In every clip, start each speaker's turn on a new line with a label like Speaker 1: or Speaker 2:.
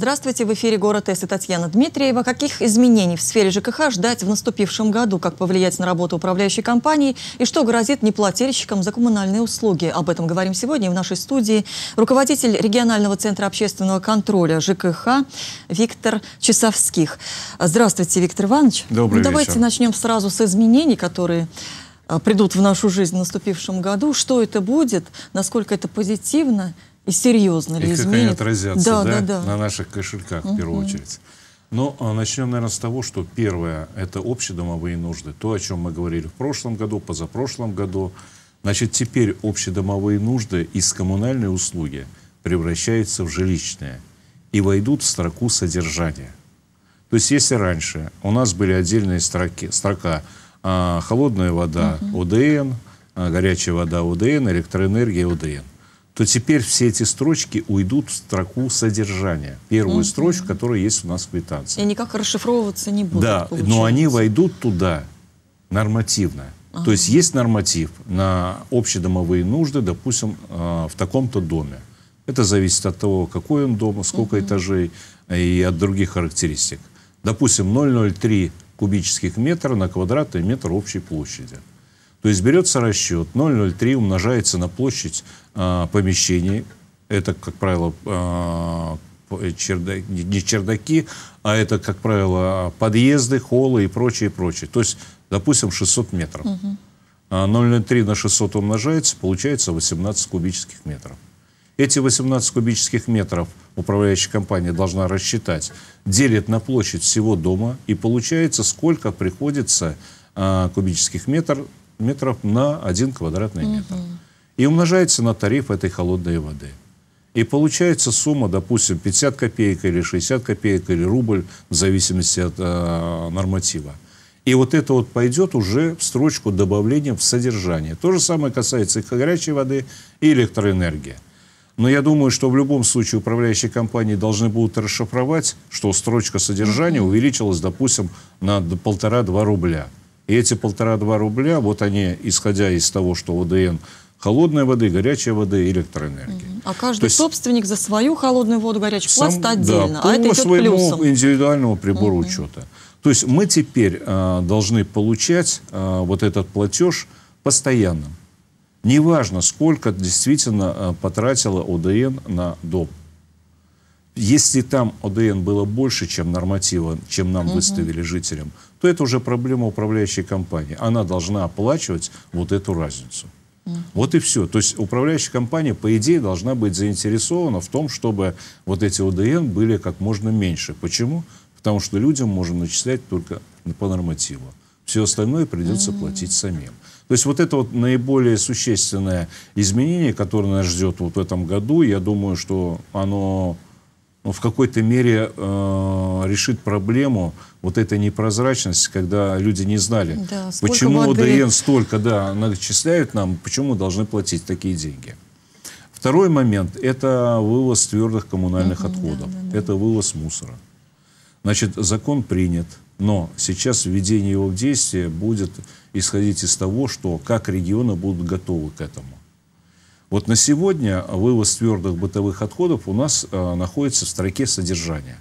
Speaker 1: Здравствуйте, в эфире «Город С» и Татьяна Дмитриева. Каких изменений в сфере ЖКХ ждать в наступившем году? Как повлиять на работу управляющей компании? И что грозит неплательщикам за коммунальные услуги? Об этом говорим сегодня в нашей студии. Руководитель регионального центра общественного контроля ЖКХ Виктор Часовских. Здравствуйте, Виктор Иванович. Добрый ну, давайте вечер. начнем сразу с изменений, которые а, придут в нашу жизнь в наступившем году. Что это будет? Насколько это позитивно? и серьезно ли и изменит. они отразятся да, да, да, да. на
Speaker 2: наших кошельках, в первую очередь. Но а, начнем, наверное, с того, что первое – это общедомовые нужды. То, о чем мы говорили в прошлом году, позапрошлом году. Значит, теперь общедомовые нужды из коммунальной услуги превращаются в жилищные и войдут в строку содержания. То есть, если раньше у нас были отдельные строки, строка а, «холодная вода угу. ОДН», а, «горячая вода ОДН», «электроэнергия ОДН», то теперь все эти строчки уйдут в строку содержания. Первую mm-hmm. строчку, которая есть у нас в квитанции.
Speaker 1: И никак расшифровываться не будут. Да, получается. но они
Speaker 2: войдут туда нормативно. Ага. То есть есть норматив на общедомовые нужды, допустим, э, в таком-то доме. Это зависит от того, какой он дом, сколько угу. этажей и от других характеристик. Допустим, 0,03 кубических метра на квадратный метр общей площади. То есть берется расчет 0,03 умножается на площадь э, помещений. Это, как правило, а, э, чердак, не чердаки, а это, как правило, подъезды, холлы и прочее, и прочее. То есть, допустим, 600 метров. Угу. 0,03 а, на 600 умножается, получается 18 кубических метров. Эти 18 кубических метров управляющая компания должна рассчитать, делит на площадь всего дома, и получается, сколько приходится а, кубических метров метров на 1 квадратный метр. Угу. И умножается на тариф этой холодной воды. И получается сумма, допустим, 50 копеек или 60 копеек или рубль, в зависимости от э, норматива. И вот это вот пойдет уже в строчку добавления в содержание. То же самое касается и горячей воды, и электроэнергии. Но я думаю, что в любом случае управляющие компании должны будут расшифровать, что строчка содержания увеличилась, допустим, на полтора-два рубля. И эти полтора-два рубля, вот они, исходя из того, что ОДН холодной воды, горячей воды, электроэнергии.
Speaker 1: А каждый есть, собственник за свою холодную воду, горячую сам, платит отдельно, да, а это идет своему плюсом.
Speaker 2: индивидуальному прибору угу. учета. То есть мы теперь а, должны получать а, вот этот платеж постоянно. Неважно, сколько действительно а, потратила ОДН на дом. Если там ОДН было больше, чем норматива, чем нам угу. выставили жителям, то это уже проблема управляющей компании. Она должна оплачивать вот эту разницу. Вот и все. То есть управляющая компания, по идее, должна быть заинтересована в том, чтобы вот эти ОДН были как можно меньше. Почему? Потому что людям можно начислять только по нормативу. Все остальное придется платить самим. То есть вот это вот наиболее существенное изменение, которое нас ждет вот в этом году, я думаю, что оно он в какой-то мере э, решит проблему вот этой непрозрачности, когда люди не знали, да, почему ОДН столько да, начисляют нам, почему должны платить такие деньги. Второй момент – это вывоз твердых коммунальных угу, отходов, да, да, да. это вывоз мусора. Значит, закон принят, но сейчас введение его в действие будет исходить из того, что как регионы будут готовы к этому. Вот на сегодня вывоз твердых бытовых отходов у нас э, находится в строке содержания.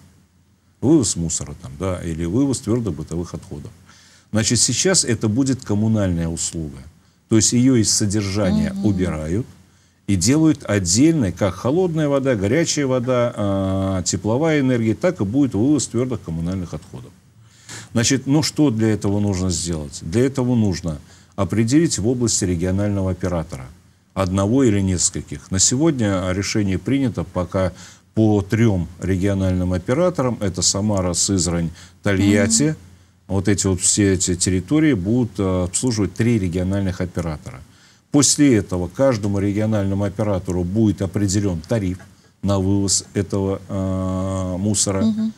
Speaker 2: Вывоз мусора там, да, или вывоз твердых бытовых отходов. Значит, сейчас это будет коммунальная услуга. То есть ее из содержания угу. убирают и делают отдельной, как холодная вода, горячая вода, э, тепловая энергия, так и будет вывоз твердых коммунальных отходов. Значит, ну что для этого нужно сделать? Для этого нужно определить в области регионального оператора – одного или нескольких. На сегодня решение принято пока по трем региональным операторам. Это Самара, Сызрань, Тольятти. Mm -hmm. Вот эти вот все эти территории будут э, обслуживать три региональных оператора. После этого каждому региональному оператору будет определен тариф на вывоз этого э, мусора. Угу.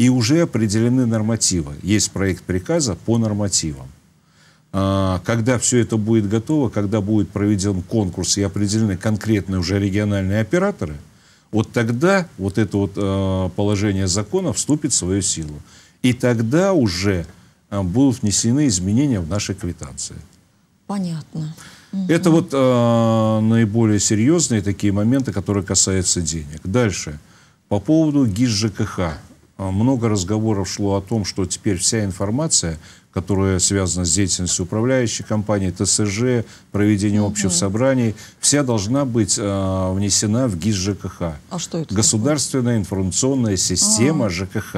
Speaker 2: И уже определены нормативы. Есть проект приказа по нормативам. А, когда все это будет готово, когда будет проведен конкурс и определены конкретные уже региональные операторы, вот тогда вот это вот а, положение закона вступит в свою силу. И тогда уже а, будут внесены изменения в наши квитанции.
Speaker 1: Понятно.
Speaker 2: Это угу. вот э, наиболее серьезные такие моменты, которые касаются денег. Дальше. По поводу ГИС ЖКХ. Много разговоров шло о том, что теперь вся информация которая связана с деятельностью управляющей компании, ТСЖ, проведение угу. общих собраний, вся должна быть э, внесена в ГИС ЖКХ. А что это? Государственная такое? информационная система а -а -а. ЖКХ.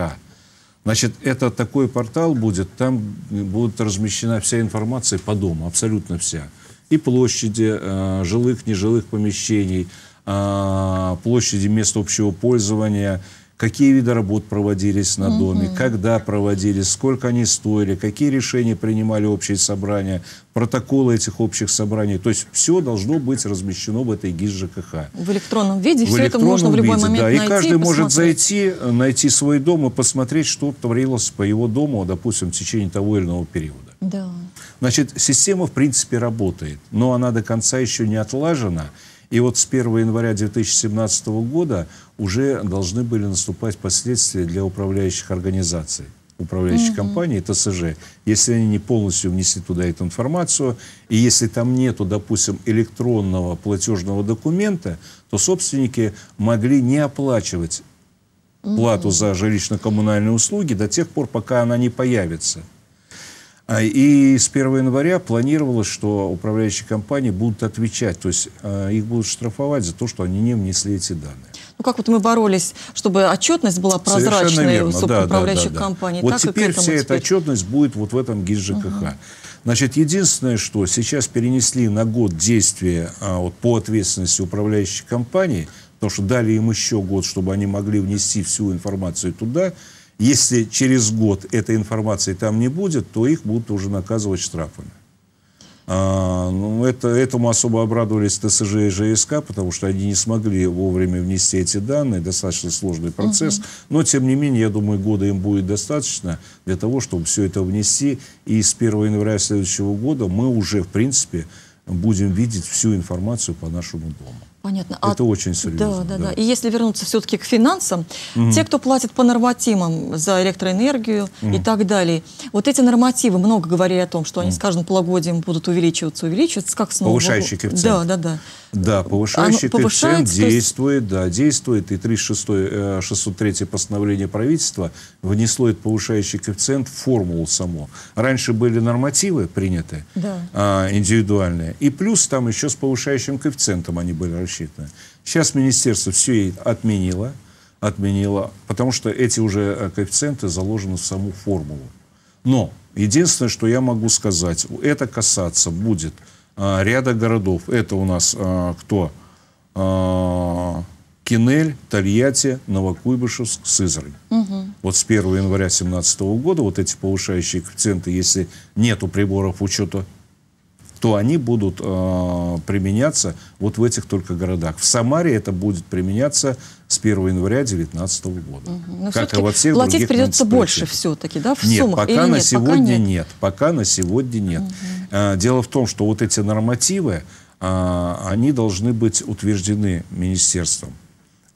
Speaker 2: Значит, это такой портал будет, там будет размещена вся информация по дому, абсолютно вся. И площади э, жилых, нежилых помещений, э, площади мест общего пользования – какие виды работ проводились на доме, угу. когда проводились, сколько они стоили, какие решения принимали общие собрания, протоколы этих общих собраний. То есть все должно быть размещено в этой ГИС ЖКХ. В
Speaker 1: электронном виде в все электронном это можно в любой виде, момент да. найти. И каждый и может
Speaker 2: зайти, найти свой дом и посмотреть, что творилось по его дому, допустим, в течение того или иного периода. Да. Значит, система в принципе работает, но она до конца еще не отлажена. И вот с 1 января 2017 года уже должны были наступать последствия для управляющих организаций управляющих mm-hmm. компании ТСЖ, если они не полностью внесли туда эту информацию, и если там нету, допустим, электронного платежного документа, то собственники могли не оплачивать плату за жилищно-коммунальные услуги до тех пор, пока она не появится. А, и с 1 января планировалось, что управляющие компании будут отвечать, то есть а, их будут штрафовать за то, что они не внесли эти данные.
Speaker 1: Ну как вот мы боролись, чтобы отчетность была прозрачной у да, управляющих да, да, компаний. Вот так теперь вся теперь... эта отчетность
Speaker 2: будет вот в этом ГИС ЖКХ. Угу. Значит, единственное, что сейчас перенесли на год действия а, вот, по ответственности управляющих компаний, потому что дали им еще год, чтобы они могли внести всю информацию туда – если через год этой информации там не будет, то их будут уже наказывать штрафами. А, ну, это, этому особо обрадовались ТСЖ и ЖСК, потому что они не смогли вовремя внести эти данные, достаточно сложный процесс. Угу. Но, тем не менее, я думаю, года им будет достаточно для того, чтобы все это внести. И с 1 января следующего года мы уже, в принципе, будем видеть всю информацию по нашему дому.
Speaker 1: Понятно. А Это а, очень серьезно. Да, да, да, да. И если вернуться все-таки к финансам, угу. те, кто платит по нормативам за электроэнергию угу. и так далее, вот эти нормативы много говорили о том, что они угу. с каждым полугодием будут увеличиваться, увеличиваться, как снова. Повышающий коэффициент. Да, да, да.
Speaker 2: Да, повышающий Оно коэффициент действует, есть... да, действует. И 36, 603 э, постановление правительства внесло этот повышающий коэффициент в формулу само. Раньше были нормативы приняты, да. а, индивидуальные, и плюс там еще с повышающим коэффициентом они были рассчитано. Сейчас министерство все отменило, отменило, потому что эти уже э, коэффициенты заложены в саму формулу. Но единственное, что я могу сказать, это касаться будет а, ряда городов. Это у нас а, кто? А, Кинель, Тольятти, Новокуйбышевск, Сызрань. Угу. Вот с 1 января 2017 года вот эти повышающие коэффициенты, если нету приборов учета то они будут э, применяться вот в этих только городах. В Самаре это будет применяться с 1 января 2019 года.
Speaker 1: Угу. как и во всех платить других придется больше все-таки, да, в нет, суммах? Пока на нет, сегодня пока нет.
Speaker 2: нет. Пока на сегодня нет. Угу. А, дело в том, что вот эти нормативы, а, они должны быть утверждены министерством.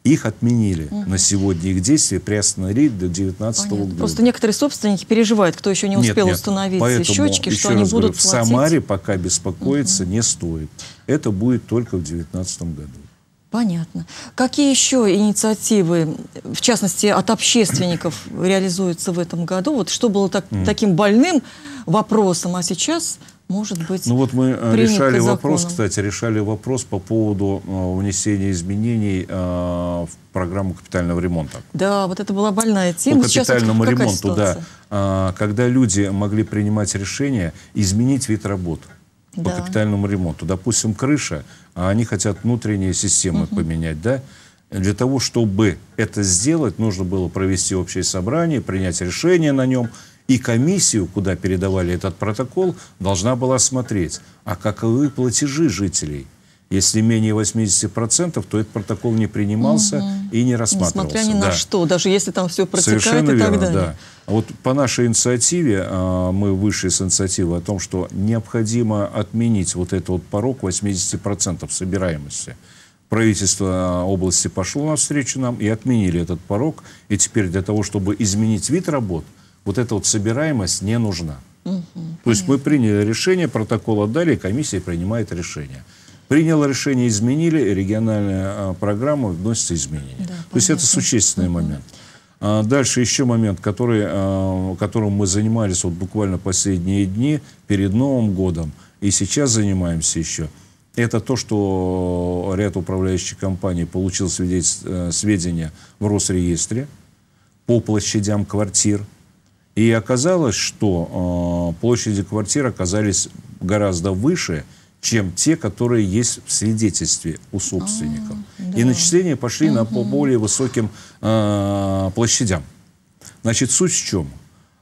Speaker 2: Их отменили. Угу. На сегодня их действия приостановили до 19 года. Просто
Speaker 1: некоторые собственники переживают, кто еще не успел нет, нет. установить Поэтому, счетчики, еще что раз они будут говорю, платить. В Самаре
Speaker 2: пока беспокоиться угу. не стоит. Это будет только в 2019 году.
Speaker 1: Понятно. Какие еще инициативы, в частности, от общественников реализуются в этом году? Вот что было так, mm. таким больным вопросом, а сейчас может быть Ну вот мы э, решали вопрос, кстати,
Speaker 2: решали вопрос по поводу э, внесения изменений э, в программу капитального ремонта.
Speaker 1: Да, вот это была больная тема. По капитальному Сейчас, ремонту, ситуация?
Speaker 2: да. Когда люди могли принимать решение изменить вид работ по да. капитальному ремонту. Допустим, крыша, а они хотят внутренние системы угу. поменять, да? Для того, чтобы это сделать, нужно было провести общее собрание, принять решение на нем – и комиссию, куда передавали этот протокол, должна была смотреть, а каковы платежи жителей. Если менее 80%, то этот протокол не принимался угу. и не рассматривался. Несмотря ни на да. что,
Speaker 1: даже если там все протекает Совершенно и так верно, далее. Да.
Speaker 2: А вот по нашей инициативе, а, мы вышли с инициативы о том, что необходимо отменить вот этот вот порог 80% собираемости. Правительство а, области пошло навстречу нам и отменили этот порог. И теперь для того, чтобы изменить вид работ – вот эта вот собираемость не нужна. Угу, То есть мы приняли решение, протокол отдали, комиссия принимает решение. Приняло решение, изменили, региональная а, программа вносится изменения. Да, То понятно. есть это существенный угу. момент. А дальше еще момент, который, а, которым мы занимались вот буквально последние дни, перед Новым годом, и сейчас занимаемся еще. Это то, что ряд управляющих компаний получил э, сведения в Росреестре по площадям квартир, и оказалось, что э, площади квартир оказались гораздо выше, чем те, которые есть в свидетельстве у собственников. А, да. И начисления пошли угу. на по более высоким э, площадям. Значит, суть в чем?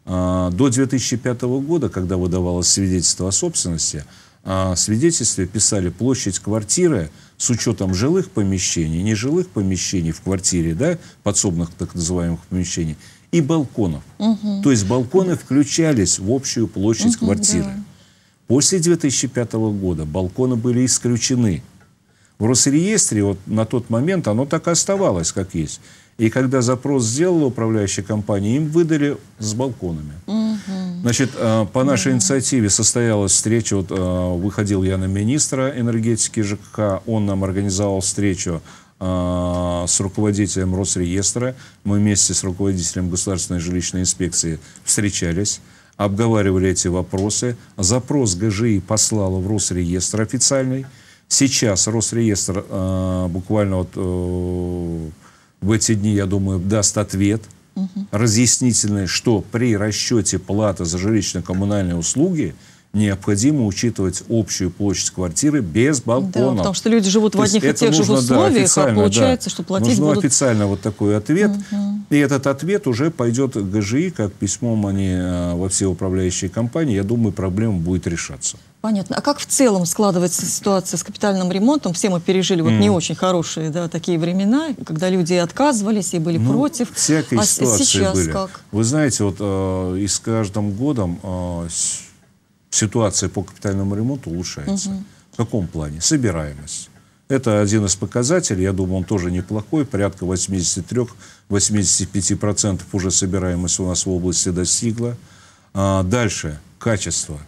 Speaker 2: Э, до 2005 года, когда выдавалось свидетельство о собственности, э, в свидетельстве писали площадь квартиры с учетом жилых помещений, нежилых помещений в квартире, да, подсобных так называемых помещений – и балконов. Угу. То есть балконы включались в общую площадь угу, квартиры. Да. После 2005 года балконы были исключены. В Росреестре вот на тот момент оно так и оставалось, как есть. И когда запрос сделала управляющая компания, им выдали с балконами. Угу. Значит, э, по нашей угу. инициативе состоялась встреча, вот э, выходил я на министра энергетики ЖКХ, он нам организовал встречу Э, с руководителем Росреестра, мы вместе с руководителем Государственной жилищной инспекции встречались, обговаривали эти вопросы. Запрос ГЖИ послала в Росреестр официальный. Сейчас Росреестр э, буквально вот, э, в эти дни, я думаю, даст ответ угу. разъяснительный, что при расчете платы за жилищно-коммунальные услуги – необходимо учитывать общую площадь квартиры без балкона. Да, потому что
Speaker 1: люди живут в одних и тех нужно, же условиях, а да, а получается, да. что платить нужно будут...
Speaker 2: официально вот такой ответ. Угу. И этот ответ уже пойдет к ГЖИ, как письмом они э, во все управляющие компании. Я думаю, проблема будет решаться.
Speaker 1: Понятно. А как в целом складывается ситуация с капитальным ремонтом? Все мы пережили вот mm. не очень хорошие да, такие времена, когда люди отказывались и были ну, против. Всякие а ситуации сейчас были. как?
Speaker 2: Вы знаете, вот э, и с каждым годом э, ситуация по капитальному ремонту улучшается. Угу. В каком плане? Собираемость. Это один из показателей, я думаю, он тоже неплохой, порядка 83-85% уже собираемость у нас в области достигла. А дальше качество.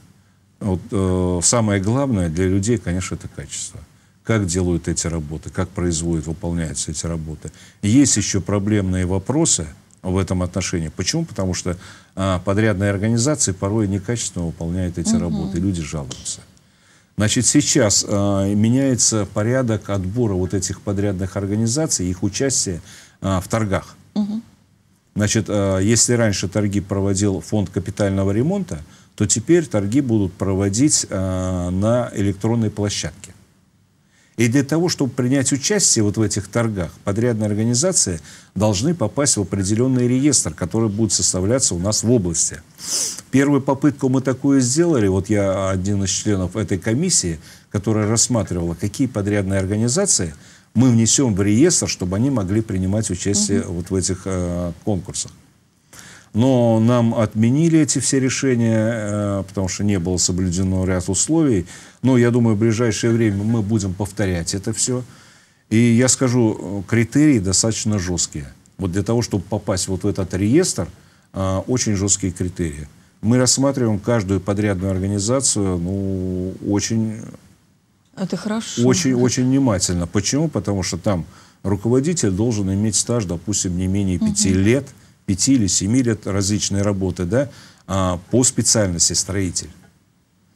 Speaker 2: Вот, э, самое главное для людей, конечно, это качество. Как делают эти работы, как производят, выполняются эти работы. Есть еще проблемные вопросы – в этом отношении. Почему? Потому что а, подрядные организации порой некачественно выполняют эти угу. работы, люди жалуются. Значит, сейчас а, меняется порядок отбора вот этих подрядных организаций, их участие а, в торгах. Угу. Значит, а, если раньше торги проводил фонд капитального ремонта, то теперь торги будут проводить а, на электронной площадке. И для того, чтобы принять участие вот в этих торгах, подрядные организации должны попасть в определенный реестр, который будет составляться у нас в области. Первую попытку мы такую сделали. Вот я один из членов этой комиссии, которая рассматривала, какие подрядные организации мы внесем в реестр, чтобы они могли принимать участие угу. вот в этих э, конкурсах. Но нам отменили эти все решения, э, потому что не было соблюдено ряд условий. Но я думаю, в ближайшее время мы будем повторять это все. И я скажу, э, критерии достаточно жесткие. Вот для того, чтобы попасть вот в этот реестр, э, очень жесткие критерии. Мы рассматриваем каждую подрядную организацию, ну, очень...
Speaker 1: Это хорошо. Очень, очень
Speaker 2: внимательно. Почему? Потому что там руководитель должен иметь стаж, допустим, не менее пяти угу. лет – 5 или 7 лет различные работы, да, а, по специальности строитель.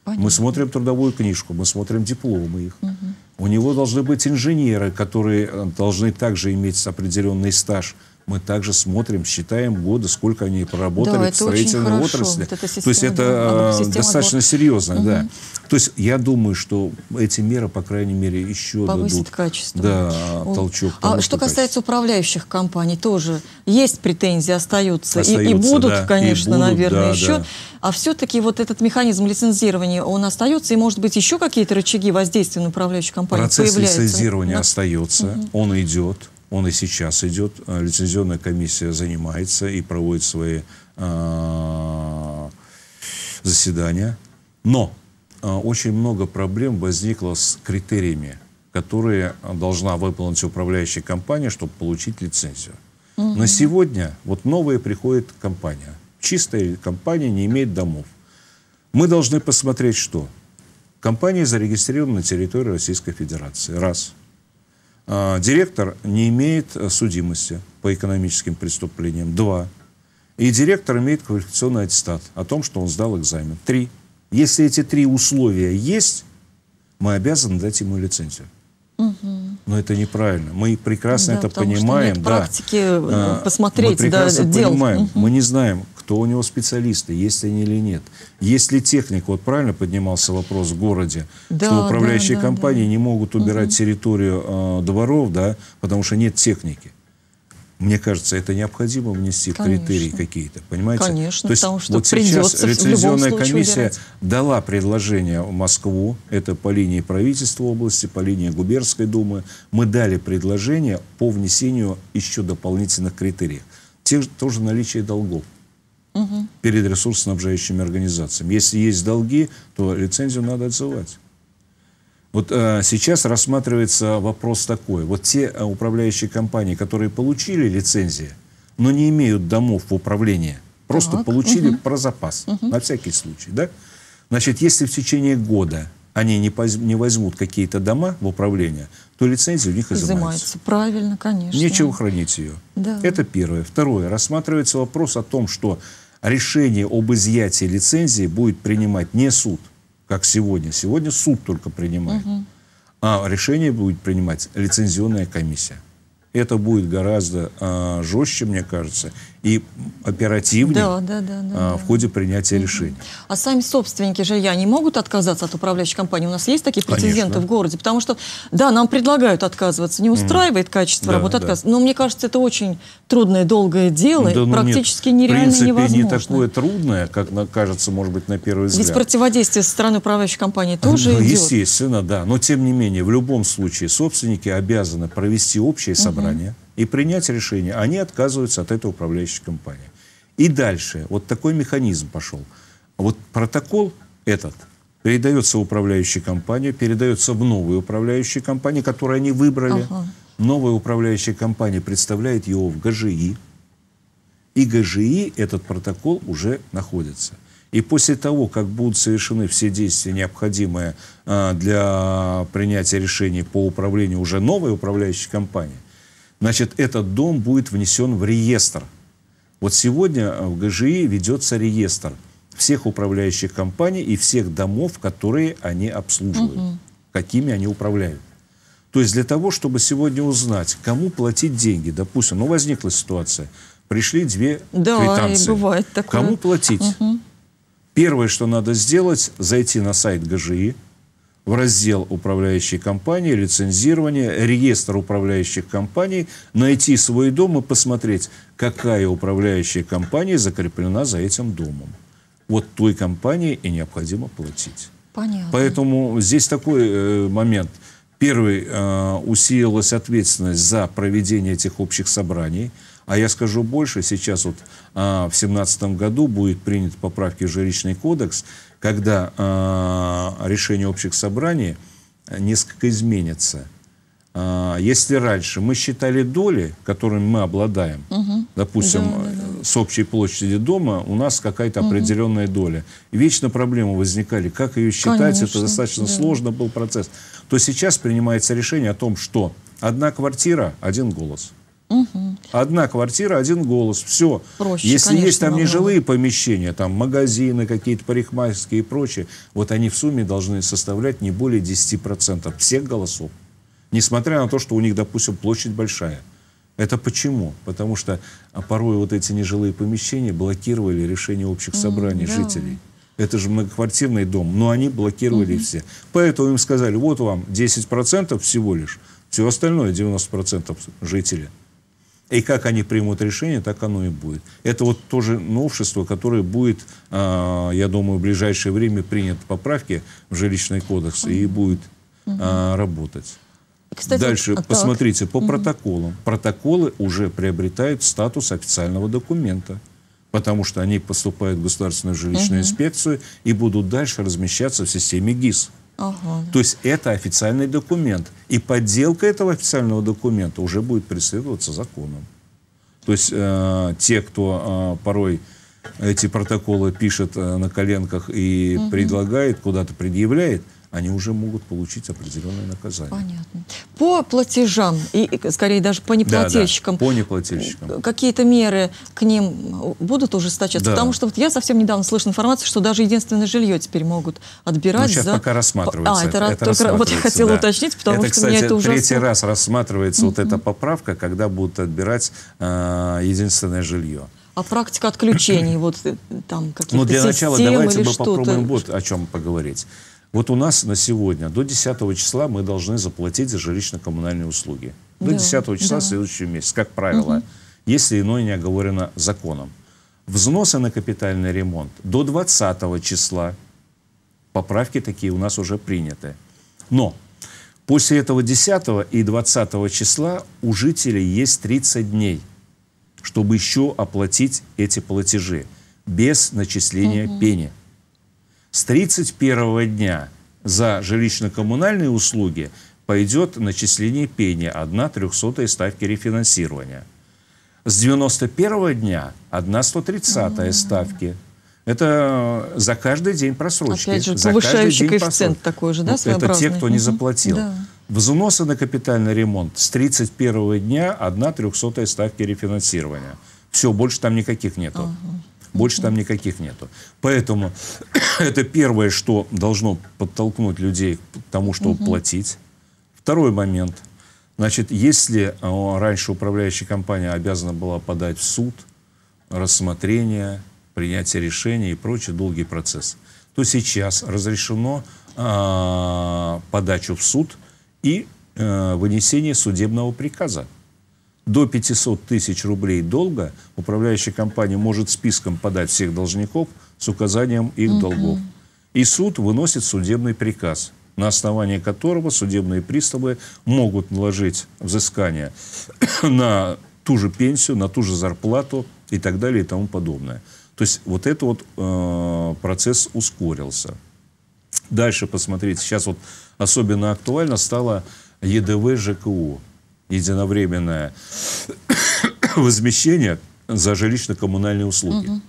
Speaker 2: Понятно. Мы смотрим трудовую книжку, мы смотрим дипломы их. Угу. У него должны быть инженеры, которые э, должны также иметь определенный стаж мы также смотрим, считаем годы, сколько они проработали да, в строительной отрасли. Вот система, То есть это да, э, достаточно год. серьезно, угу. да. То есть я думаю, что эти меры, по крайней мере, еще Повысит дадут качество. Да, О. толчок. А что, касается качество.
Speaker 1: управляющих компаний, тоже есть претензии, остаются. остаются и, и будут, да, конечно, и будут, наверное, да, еще. Да. А все-таки вот этот механизм лицензирования, он остается? И, может быть, еще какие-то рычаги воздействия на управляющих компанию Процесс появляются? Процесс лицензирования да. остается,
Speaker 2: угу. он идет он и сейчас идет. Э, лицензионная комиссия занимается и проводит свои э, заседания. Но э, очень много проблем возникло с критериями, которые должна выполнить управляющая компания, чтобы получить лицензию. Угу. На сегодня вот новая приходит компания. Чистая компания не имеет домов. Мы должны посмотреть, что компания зарегистрирована на территории Российской Федерации. Раз. А, директор не имеет судимости по экономическим преступлениям. Два. И директор имеет квалификационный аттестат о том, что он сдал экзамен. Три. Если эти три условия есть, мы обязаны дать ему лицензию. Но это неправильно. Мы прекрасно да, это понимаем. Что нет практики э, а, да. посмотреть. Мы прекрасно да, понимаем. Дел. Мы не знаем, кто у него специалисты, есть они или нет. Есть ли техника, вот правильно поднимался вопрос в городе, да, что управляющие да, да, компании да. не могут убирать угу. территорию э, дворов, да, потому что нет техники. Мне кажется, это необходимо внести в критерии какие-то, понимаете? Конечно, То есть потому что вот сейчас рецензионная комиссия убирать. дала предложение в Москву, это по линии правительства области, по линии Губернской думы, мы дали предложение по внесению еще дополнительных критериев. Те, тоже наличие долгов угу. перед ресурсоснабжающими организациями. Если есть долги, то лицензию надо отзывать. Вот а, сейчас рассматривается вопрос такой. Вот те а, управляющие компании, которые получили лицензии, но не имеют домов в управлении, просто так. получили угу. про запас, угу. на всякий случай, да? Значит, если в течение года они не, не возьмут какие-то дома в управление, то лицензия у них изымается. изымается.
Speaker 1: Правильно, конечно. Нечего
Speaker 2: хранить ее. Да. Это первое. Второе. Рассматривается вопрос о том, что решение об изъятии лицензии будет принимать не суд, как сегодня. Сегодня суд только принимает. Угу. А решение будет принимать лицензионная комиссия. Это будет гораздо а, жестче, мне кажется, и оперативнее да, да, да, да, а, да. в ходе принятия решений.
Speaker 1: А сами собственники жилья не могут отказаться от управляющей компании? У нас есть такие претенденты Конечно. в городе? Потому что, да, нам предлагают отказываться, не устраивает mm. качество да, работы, отказ. Но мне кажется, это очень трудное, долгое дело, да, ну, практически нет, нереально невозможно. В принципе, невозможно. не
Speaker 2: такое трудное, как кажется, может быть, на первый взгляд. Ведь
Speaker 1: противодействие со стороны управляющей компании ну, тоже ну, идет.
Speaker 2: Естественно, да. Но, тем не менее, в любом случае, собственники обязаны провести общее собрание. Mm -hmm и принять решение, они отказываются от этой управляющей компании. И дальше вот такой механизм пошел. Вот протокол этот передается в управляющую компанию, передается в новую управляющую компанию, которую они выбрали. Ага. Новая управляющая компания представляет его в ГЖИ. И ГЖИ этот протокол уже находится. И после того, как будут совершены все действия, необходимые э, для принятия решений по управлению уже новой управляющей компанией значит, этот дом будет внесен в реестр. Вот сегодня э, в ГЖИ ведется реестр всех управляющих компаний и всех домов, которые они обслуживают, угу. какими они управляют. То есть для того, чтобы сегодня узнать, кому платить деньги, допустим, ну возникла ситуация, пришли две да, квитанции. бывает такое. Кому платить? Угу. Первое, что надо сделать, зайти на сайт ГЖИ, в раздел управляющей компании, лицензирование, реестр управляющих компаний, найти свой дом и посмотреть, какая управляющая компания закреплена за этим домом. Вот той компании и необходимо платить. Понятно. Поэтому здесь такой э, момент. Первый, э, усилилась ответственность за проведение этих общих собраний. А я скажу больше, сейчас вот а, в 2017 году будет принят поправки в жилищный кодекс, когда э, решение общих собраний несколько изменится. Э, если раньше мы считали доли, которыми мы обладаем, угу. допустим, да, да, да. с общей площади дома у нас какая-то угу. определенная доля. И вечно проблемы возникали, как ее считать, Конечно, это достаточно да. сложно был процесс. То сейчас принимается решение о том, что одна квартира, один голос. Угу. Одна квартира, один голос. Все. Проще, Если конечно, есть там намного. нежилые помещения, там магазины какие-то, парикмахерские и прочее, вот они в сумме должны составлять не более 10% всех голосов. Несмотря на то, что у них, допустим, площадь большая. Это почему? Потому что а, порой вот эти нежилые помещения блокировали решение общих собраний mm, да. жителей. Это же многоквартирный дом, но они блокировали mm -hmm. все. Поэтому им сказали, вот вам 10% всего лишь, все остальное 90% жителей. И как они примут решение, так оно и будет. Это вот тоже новшество, которое будет, а, я думаю, в ближайшее время принято поправки в жилищный кодекс и будет а, работать. Кстати, Дальше а так. посмотрите по протоколам. Протоколы уже приобретают статус официального документа потому что они поступают в государственную жилищную угу. инспекцию и будут дальше размещаться в системе ГИС. Угу. Ага. То есть это официальный документ. И подделка этого официального документа уже будет преследоваться законом. То есть э, те, кто э, порой эти протоколы пишет э, на коленках и угу. предлагает, куда-то предъявляет – они уже могут получить определенное наказание. Понятно.
Speaker 1: По платежам, и скорее даже по неплательщикам.
Speaker 2: Да, да, по неплательщикам. Э,
Speaker 1: какие-то меры к ним э, будут ужесточаться? Да. Потому что вот я совсем недавно слышал информацию, что даже единственное жилье теперь могут отбирать. Ну, сейчас за... пока рассматривается. А, это, это только рассматривается, вот я хотела да. уточнить, потому это, что кстати, меня это уже. третий
Speaker 2: раз рассматривается mm -hmm. вот эта поправка, когда будут отбирать э, единственное жилье.
Speaker 1: А практика отключений, вот э, там какие-то Ну, для начала давайте мы попробуем
Speaker 2: вот о чем поговорить. Вот у нас на сегодня до 10 числа мы должны заплатить за жилищно-коммунальные услуги. До да, 10 числа да. следующего месяца, как правило, угу. если иное не оговорено законом. Взносы на капитальный ремонт до 20 числа. Поправки такие у нас уже приняты. Но после этого 10 и 20 числа у жителей есть 30 дней, чтобы еще оплатить эти платежи без начисления угу. пени с 31 дня за жилищно-коммунальные услуги пойдет начисление пени 1 трехсотая ставки рефинансирования. С 91 дня 1 130 ставки. Это за каждый день просрочки. Опять же, за повышающий коэффициент просрочки. такой же, да, Это те, кто не заплатил. Да. Взносы на капитальный ремонт с 31 дня 1 трехсотая ставки рефинансирования. Все, больше там никаких нету. Ага. Больше там никаких нету. Поэтому это первое, что должно подтолкнуть людей к тому, чтобы угу. платить. Второй момент. Значит, если а, раньше управляющая компания обязана была подать в суд, рассмотрение, принятие решения и прочее, долгий процесс, то сейчас разрешено э, подачу в суд и э, вынесение судебного приказа до 500 тысяч рублей долга управляющая компания может списком подать всех должников с указанием их mm долгов. И суд выносит судебный приказ, на основании которого судебные приставы могут наложить взыскание на ту же пенсию, на ту же зарплату и так далее и тому подобное. То есть вот этот вот э, процесс ускорился. Дальше посмотрите, сейчас вот особенно актуально стало ЕДВ ЖКУ единовременное возмещение за жилищно-коммунальные услуги. Угу.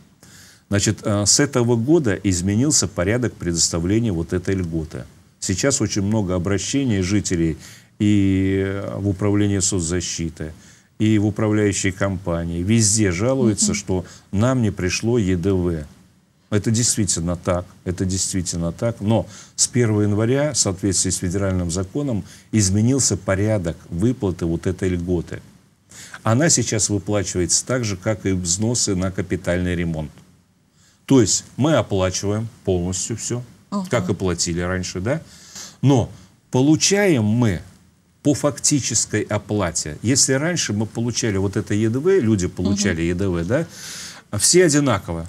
Speaker 2: Значит, э, с этого года изменился порядок предоставления вот этой льготы. Сейчас очень много обращений жителей и э, в управление соцзащиты, и в управляющие компании. Везде жалуются, угу. что нам не пришло ЕДВ. Это действительно так, это действительно так. Но с 1 января, в соответствии с федеральным законом, изменился порядок выплаты вот этой льготы. Она сейчас выплачивается так же, как и взносы на капитальный ремонт. То есть мы оплачиваем полностью все, uh как и платили раньше, да? Но получаем мы по фактической оплате. Если раньше мы получали вот это ЕДВ, люди получали uh ЕДВ, да? Все одинаково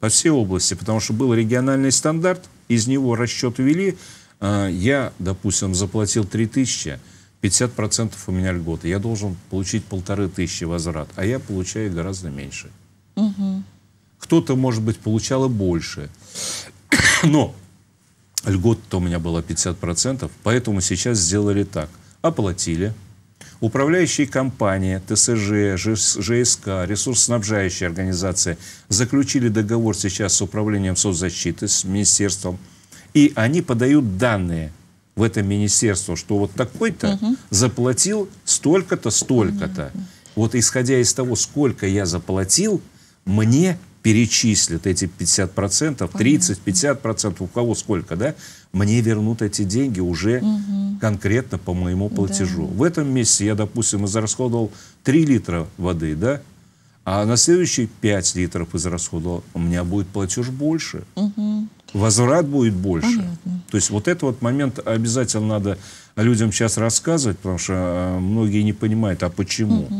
Speaker 2: по всей области, потому что был региональный стандарт, из него расчет вели. А, я, допустим, заплатил 3000, 50% у меня льготы. Я должен получить полторы тысячи возврат, а я получаю гораздо меньше. Угу. Кто-то, может быть, получал и больше. Но льгот то у меня было 50%, поэтому сейчас сделали так. Оплатили – Управляющие компании, ТСЖ, ЖСК, ресурсоснабжающие организации заключили договор сейчас с управлением соцзащиты, с министерством, и они подают данные в это министерство, что вот такой-то угу. заплатил столько-то, столько-то. Угу. Вот исходя из того, сколько я заплатил, мне перечислят эти 50%, 30-50%, у кого сколько, да, мне вернут эти деньги уже угу. конкретно по моему платежу. Да. В этом месяце я, допустим, израсходовал 3 литра воды, да, а на следующий 5 литров израсходовал, у меня будет платеж больше. Угу. Возврат будет больше. Понятно. То есть вот этот вот момент обязательно надо людям сейчас рассказывать, потому что э, многие не понимают, а почему. Угу.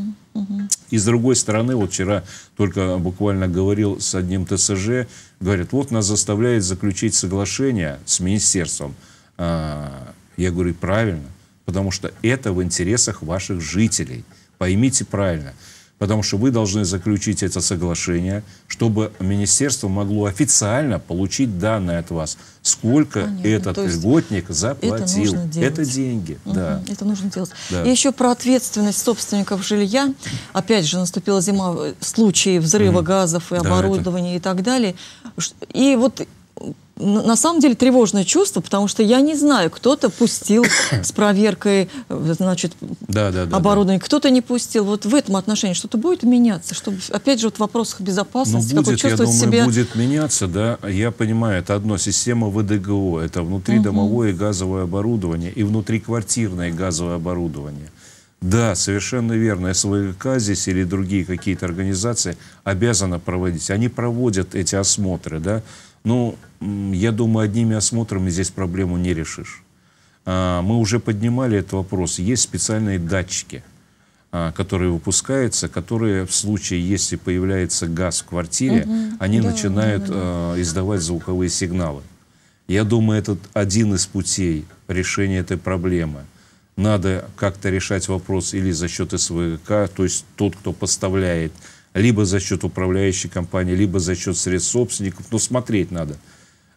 Speaker 2: И с другой стороны, вот вчера только буквально говорил с одним ТСЖ, говорят, вот нас заставляют заключить соглашение с министерством. А, я говорю, правильно, потому что это в интересах ваших жителей. Поймите правильно потому что вы должны заключить это соглашение, чтобы министерство могло официально получить данные от вас, сколько Понятно. этот льготник заплатил. Это, это деньги. Угу. Да.
Speaker 1: Это нужно делать. Да. И еще про ответственность собственников жилья. Опять же, наступила зима, э, случаи взрыва угу. газов и оборудования да, это... и так далее. И вот на самом деле тревожное чувство, потому что я не знаю, кто-то пустил с проверкой э, значит,
Speaker 2: да, да, да, оборудование,
Speaker 1: да. кто-то не пустил. Вот в этом отношении что-то будет меняться? Чтобы, опять же, вот в вопросах безопасности, ну, будет, как вот я думаю, себя...
Speaker 2: будет меняться, да. Я понимаю, это одно, система ВДГО, это внутридомовое угу. газовое оборудование и внутриквартирное газовое оборудование. Да, совершенно верно. СВК здесь или другие какие-то организации обязаны проводить. Они проводят эти осмотры, да. Ну, я думаю, одними осмотрами здесь проблему не решишь. А, мы уже поднимали этот вопрос. Есть специальные датчики, а, которые выпускаются, которые в случае, если появляется газ в квартире, угу. они да, начинают да, да. А, издавать звуковые сигналы. Я думаю, это один из путей решения этой проблемы. Надо как-то решать вопрос или за счет СВК, то есть тот, кто поставляет либо за счет управляющей компании, либо за счет средств собственников. Но смотреть надо,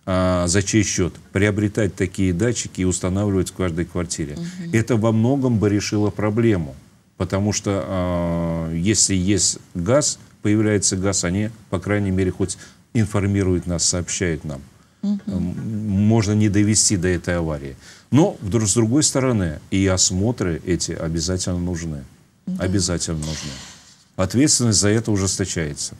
Speaker 2: а, за чей счет. Приобретать такие датчики и устанавливать в каждой квартире. Угу. Это во многом бы решило проблему. Потому что а, если есть газ, появляется газ, они, по крайней мере, хоть информируют нас, сообщают нам. Угу. Можно не довести до этой аварии. Но, с другой стороны, и осмотры эти обязательно нужны. Да. Обязательно нужны ответственность за это ужесточается.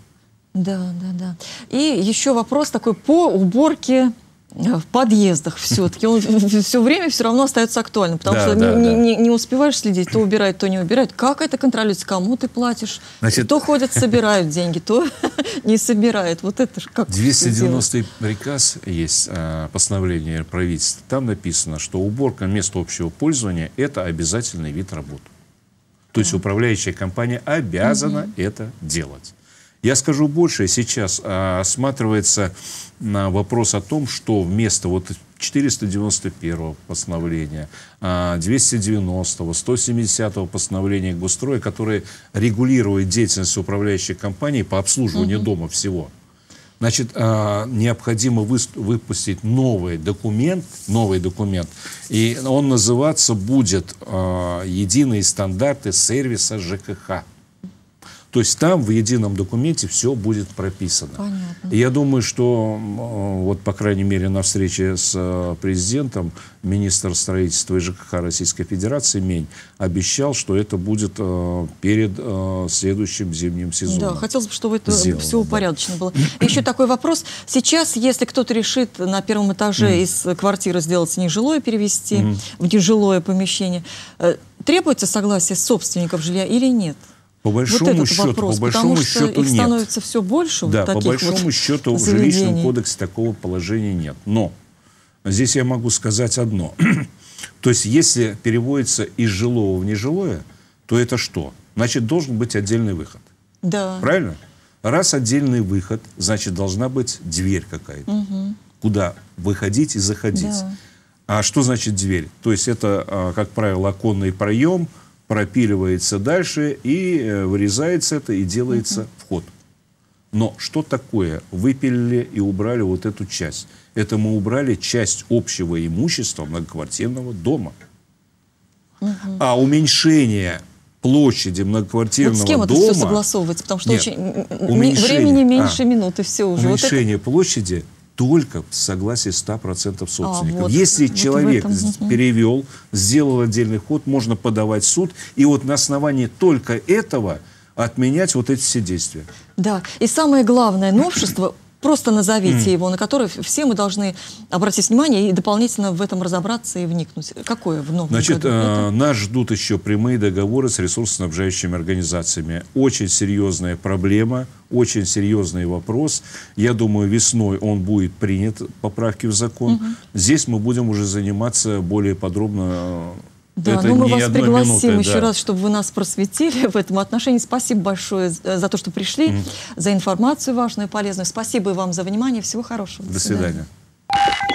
Speaker 1: Да, да, да. И еще вопрос такой по уборке э, в подъездах все-таки. Он все время все равно остается актуальным, потому да, что да, не, да. Не, не успеваешь следить, то убирают, то не убирают. Как это контролируется? Кому ты платишь? Значит, то ходят, собирают деньги, то не собирают. Вот это же как 290
Speaker 2: приказ есть, а, постановление правительства. Там написано, что уборка мест общего пользования – это обязательный вид работы. То есть управляющая компания обязана угу. это делать. Я скажу больше, сейчас а, осматривается а, вопрос о том, что вместо вот 491 постановления, а, 290, 170 постановления Госстроя, которые регулируют деятельность управляющей компании по обслуживанию угу. дома всего, Значит, а, необходимо выпустить новый документ, новый документ, и он называться будет а, «Единые стандарты сервиса ЖКХ». То есть там в едином документе все будет прописано. Понятно. Я думаю, что, э, вот по крайней мере, на встрече с э, президентом министр строительства и ЖКХ Российской Федерации Мень обещал, что это будет э, перед следующим зимним сезоном. Да, хотелось
Speaker 1: бы, чтобы это Сделано, все упорядочено да. было. Еще такой вопрос. Сейчас, если кто-то решит на первом этаже mm. из квартиры сделать нежилое, перевести mm. в нежилое помещение, требуется согласие собственников жилья или нет?
Speaker 2: По большому вот счету, вопрос, по большому потому счету их нет. становится
Speaker 1: все больше. Да, вот таких по большому вот счету заведений. в жилищном
Speaker 2: кодексе такого положения нет. Но здесь я могу сказать одно. То есть, если переводится из жилого в нежилое, то это что? Значит, должен быть отдельный выход. Да. Правильно? Раз отдельный выход, значит, должна быть дверь какая-то, угу. куда выходить и заходить. Да. А что значит дверь? То есть это, а, как правило, оконный проем – пропиливается дальше и э, вырезается это и делается угу. вход. Но что такое? Выпилили и убрали вот эту часть. Это мы убрали часть общего имущества многоквартирного дома. Угу. А уменьшение площади многоквартирного вот с кем дома... это все согласовывать? Потому что Нет, очень...
Speaker 1: уменьшение, времени а, меньше а, минуты, все уже. Уменьшение
Speaker 2: вот это... площади только с согласия 100% собственников. А, вот, Если вот человек этом. перевел, сделал отдельный ход, можно подавать в суд, и вот на основании только этого отменять вот эти все действия.
Speaker 1: Да, и самое главное новшество просто назовите mm. его, на который все мы должны обратить внимание и дополнительно в этом разобраться и вникнуть. Какое в новом Значит, году? Э,
Speaker 2: нас ждут еще прямые договоры с ресурсоснабжающими организациями. Очень серьезная проблема, очень серьезный вопрос. Я думаю, весной он будет принят, поправки в закон. Угу. Здесь мы будем уже заниматься более подробно э, да, это ну мы вас пригласим минуты, еще да. раз,
Speaker 1: чтобы вы нас просветили в этом отношении. Спасибо большое э, за то, что пришли, mm. за информацию важную и полезную. Спасибо вам за внимание. Всего хорошего. До, До свидания. свидания.